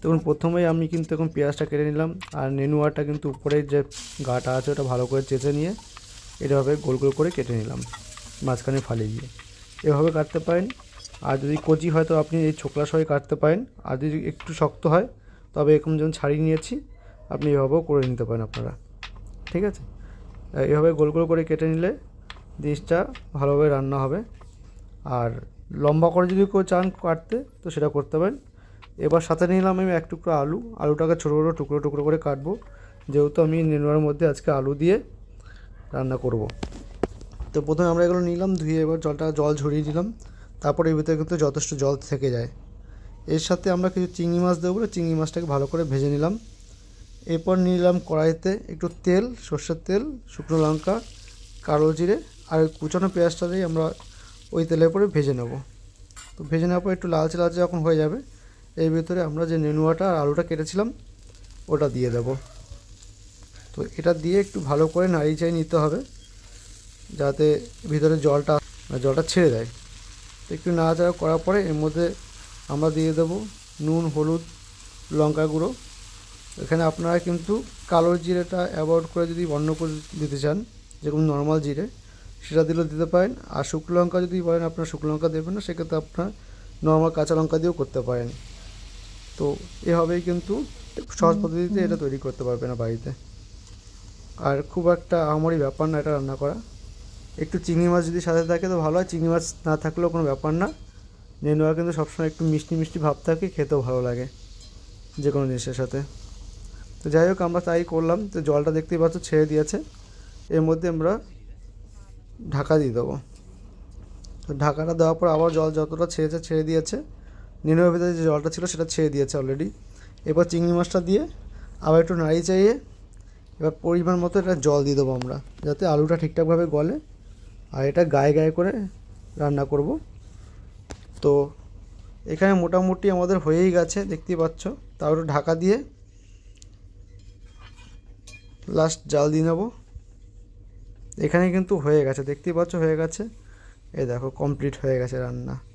দেখুন প্রথমেই আমি কিন্তু এখন পেঁয়াজটা কেটে নিলাম আর নেনুয়াটা কিন্তু উপরের যে গাটা আছে ওটা ভালো করে চেঁচে নিয়ে এভাবে গোল গোল করে কেটে নিলাম মাঝখানে ফালি দিয়ে এভাবে কাটতে পারেন আর যদি কচি হয় তো আপনি এই ছোকলা সবাই কাটতে পারেন আর যদি একটু শক্ত হয় তবে এরকম যখন ছাড়িয়ে নিয়েছি আপনি এভাবেও করে নিতে পারেন আপনারা ঠিক আছে এভাবে গোল গোল করে কেটে নিলে জিনিসটা ভালোভাবে রান্না হবে আর লম্বা করে যদি কেউ চান কাটতে তো সেটা করতে পারেন এবার সাথে নিলাম আমি এক টুকরো আলু আলুটাকে ছোটো ছোটো টুকরো টুকরো করে কাটবো যেহেতু আমি নিনোয়ার মধ্যে আজকে আলু দিয়ে রান্না করব। তো প্রথমে আমরা এগুলো নিলাম ধুয়ে এবার জলটা জল ঝরিয়ে দিলাম তারপরে এর ভিতরে কিন্তু যথেষ্ট জল থেকে যায় এর সাথে আমরা কিছু চিংড়ি মাছ দেবো চিংড়ি মাছটাকে ভালো করে ভেজে নিলাম এরপর নিলাম কড়াইতে একটু তেল সর্ষের তেল শুকনো লঙ্কা কালো জিরে আর কুচানো দিয়ে আমরা ওই তেলের পরে ভেজে নেব তো ভেজে নেওয়ার পর একটু লালচে লালচে যখন হয়ে যাবে এর ভেতরে আমরা যে নেনুয়াটা আর আলুটা কেটেছিলাম ওটা দিয়ে দেব তো এটা দিয়ে একটু ভালো করে নাড়িয়ে চাই নিতে হবে যাতে ভিতরে জলটা জলটা ছেড়ে দেয় তো একটু নাড়াচাড়া করার পরে এর মধ্যে আমরা দিয়ে দেব নুন হলুদ লঙ্কা গুঁড়ো এখানে আপনারা কিন্তু কালো জিরেটা অ্যাভয়েড করে যদি বন্ধ করে দিতে চান যেরকম নর্মাল জিরে সেটা দিলেও দিতে পারেন আর শুকনো লঙ্কা যদি বলেন আপনার শুকনো লঙ্কা দেবেন না সেক্ষেত্রে আপনার নর্মাল কাঁচা লঙ্কা দিয়েও করতে পারেন তো এভাবেই কিন্তু সহজ পদ্ধতিতে এটা তৈরি করতে পারবে না বাড়িতে আর খুব একটা আমারই ব্যাপার না এটা রান্না করা একটু চিংড়ি মাছ যদি সাথে থাকে তো ভালো হয় চিংড়ি মাছ না থাকলেও কোনো ব্যাপার না নেনুয়া কিন্তু সবসময় একটু মিষ্টি মিষ্টি ভাব থাকে খেতেও ভালো লাগে যে কোনো জিনিসের সাথে তো যাই হোক আমরা তাই করলাম তো জলটা দেখতেই পাচ্ছ ছেড়ে দিয়েছে এর মধ্যে আমরা ঢাকা দিয়ে দেবো তো ঢাকাটা দেওয়ার পর আবার জল যতটা ছেড়েছে ছেড়ে দিয়েছে নিরবের ভেতরে যে জলটা ছিল সেটা ছেড়ে দিয়েছে অলরেডি এবার চিংড়ি মাছটা দিয়ে আবার একটু নাড়িয়ে চাইয়ে এবার পরিমাণ মতো এটা জল দিয়ে দেবো আমরা যাতে আলুটা ঠিকঠাকভাবে গলে আর এটা গায়ে গায়ে করে রান্না করব তো এখানে মোটামুটি আমাদের হয়েই গেছে দেখতেই পাচ্ছ একটু ঢাকা দিয়ে লাস্ট জাল দিয়ে নেবো এখানে কিন্তু হয়ে গেছে দেখতেই পাচ্ছ হয়ে গেছে এ দেখো কমপ্লিট হয়ে গেছে রান্না